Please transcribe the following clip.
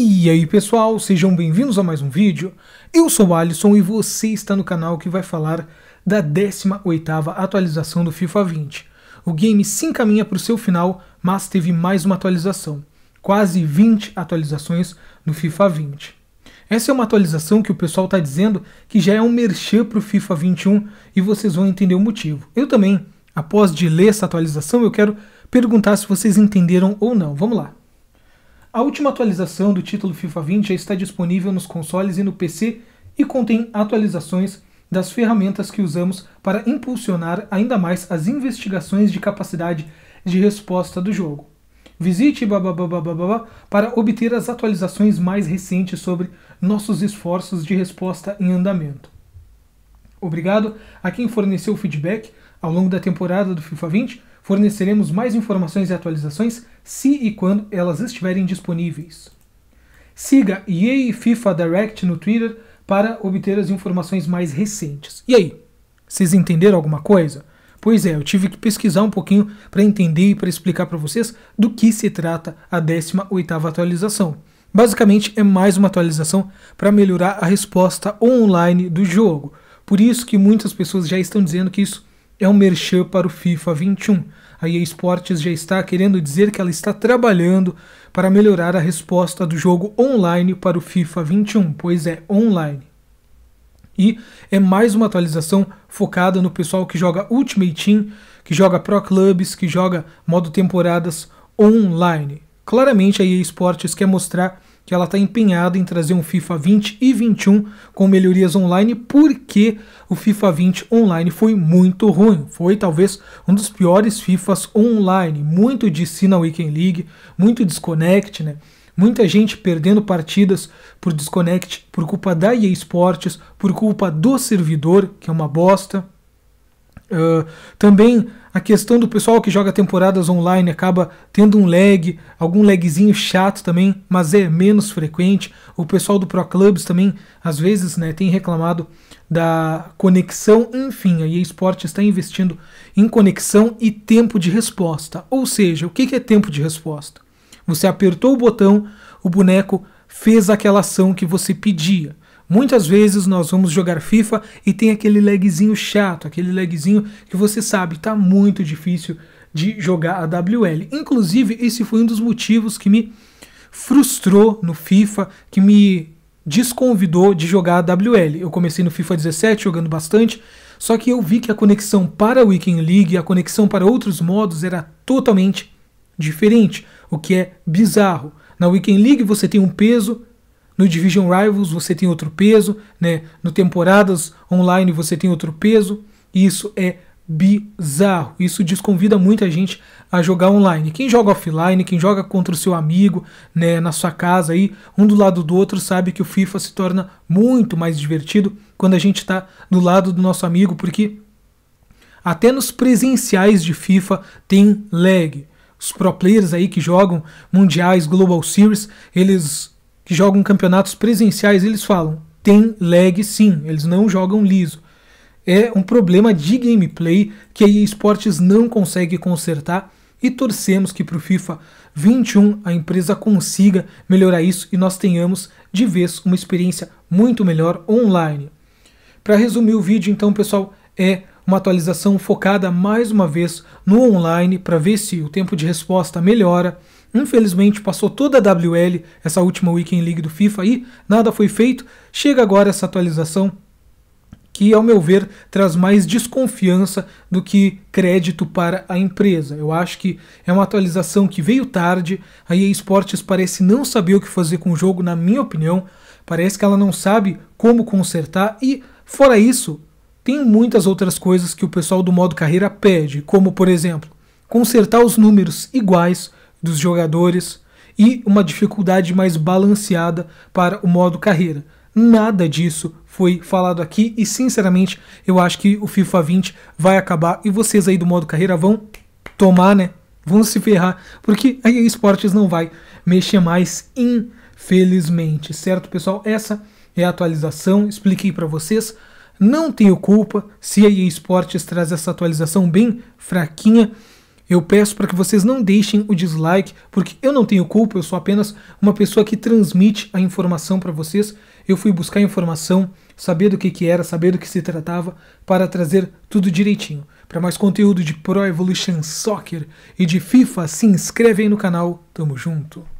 E aí pessoal, sejam bem-vindos a mais um vídeo. Eu sou o Alisson e você está no canal que vai falar da 18ª atualização do FIFA 20. O game se encaminha para o seu final, mas teve mais uma atualização. Quase 20 atualizações no FIFA 20. Essa é uma atualização que o pessoal está dizendo que já é um merchan para o FIFA 21 e vocês vão entender o motivo. Eu também, após de ler essa atualização, eu quero perguntar se vocês entenderam ou não. Vamos lá. A última atualização do título FIFA 20 já está disponível nos consoles e no PC e contém atualizações das ferramentas que usamos para impulsionar ainda mais as investigações de capacidade de resposta do jogo. Visite babababababa para obter as atualizações mais recentes sobre nossos esforços de resposta em andamento. Obrigado a quem forneceu feedback ao longo da temporada do FIFA 20 Forneceremos mais informações e atualizações se e quando elas estiverem disponíveis. Siga EA FIFA Direct no Twitter para obter as informações mais recentes. E aí? Vocês entenderam alguma coisa? Pois é, eu tive que pesquisar um pouquinho para entender e para explicar para vocês do que se trata a 18ª atualização. Basicamente é mais uma atualização para melhorar a resposta online do jogo. Por isso que muitas pessoas já estão dizendo que isso é um merchan para o FIFA 21. A EA Sports já está querendo dizer que ela está trabalhando para melhorar a resposta do jogo online para o FIFA 21, pois é online. E é mais uma atualização focada no pessoal que joga Ultimate Team, que joga Pro Clubs, que joga modo temporadas online. Claramente a EA Sports quer mostrar que ela está empenhada em trazer um FIFA 20 e 21 com melhorias online, porque o FIFA 20 online foi muito ruim. Foi talvez um dos piores FIFAs online. Muito de si na Weekend League, muito disconnect, né? Muita gente perdendo partidas por disconnect, por culpa da EA Sports, por culpa do servidor, que é uma bosta. Uh, também a questão do pessoal que joga temporadas online acaba tendo um lag, algum lagzinho chato também, mas é menos frequente. O pessoal do Pro Clubs também, às vezes, né, tem reclamado da conexão. Enfim, a EA está investindo em conexão e tempo de resposta. Ou seja, o que é tempo de resposta? Você apertou o botão, o boneco fez aquela ação que você pedia. Muitas vezes nós vamos jogar FIFA e tem aquele lagzinho chato, aquele lagzinho que você sabe está muito difícil de jogar a WL. Inclusive, esse foi um dos motivos que me frustrou no FIFA, que me desconvidou de jogar a WL. Eu comecei no FIFA 17 jogando bastante, só que eu vi que a conexão para a Weekend League e a conexão para outros modos era totalmente diferente, o que é bizarro. Na Weekend League você tem um peso no Division Rivals você tem outro peso, né? No temporadas online você tem outro peso. Isso é bizarro. Isso desconvida muita gente a jogar online. Quem joga offline, quem joga contra o seu amigo, né, na sua casa aí, um do lado do outro, sabe que o FIFA se torna muito mais divertido quando a gente está do lado do nosso amigo, porque até nos presenciais de FIFA tem lag. Os pro players aí que jogam mundiais, Global Series, eles que jogam campeonatos presenciais, eles falam: tem lag sim, eles não jogam liso. É um problema de gameplay que a esportes não consegue consertar e torcemos que para o FIFA 21 a empresa consiga melhorar isso e nós tenhamos de vez uma experiência muito melhor online. Para resumir o vídeo, então, pessoal, é uma atualização focada mais uma vez no online para ver se o tempo de resposta melhora. Infelizmente passou toda a WL essa última Weekend League do FIFA e nada foi feito. Chega agora essa atualização que, ao meu ver, traz mais desconfiança do que crédito para a empresa. Eu acho que é uma atualização que veio tarde, a EA Sports parece não saber o que fazer com o jogo, na minha opinião. Parece que ela não sabe como consertar e, fora isso, tem muitas outras coisas que o pessoal do modo carreira pede, como por exemplo, consertar os números iguais dos jogadores e uma dificuldade mais balanceada para o modo carreira. Nada disso foi falado aqui e sinceramente eu acho que o FIFA 20 vai acabar e vocês aí do modo carreira vão tomar, né? Vão se ferrar, porque a EA Sports não vai mexer mais, infelizmente, certo, pessoal? Essa é a atualização, expliquei para vocês. Não tenho culpa se a EA Sports traz essa atualização bem fraquinha. Eu peço para que vocês não deixem o dislike, porque eu não tenho culpa, eu sou apenas uma pessoa que transmite a informação para vocês. Eu fui buscar informação, saber do que, que era, saber do que se tratava, para trazer tudo direitinho. Para mais conteúdo de Pro Evolution Soccer e de FIFA, se inscreve aí no canal. Tamo junto!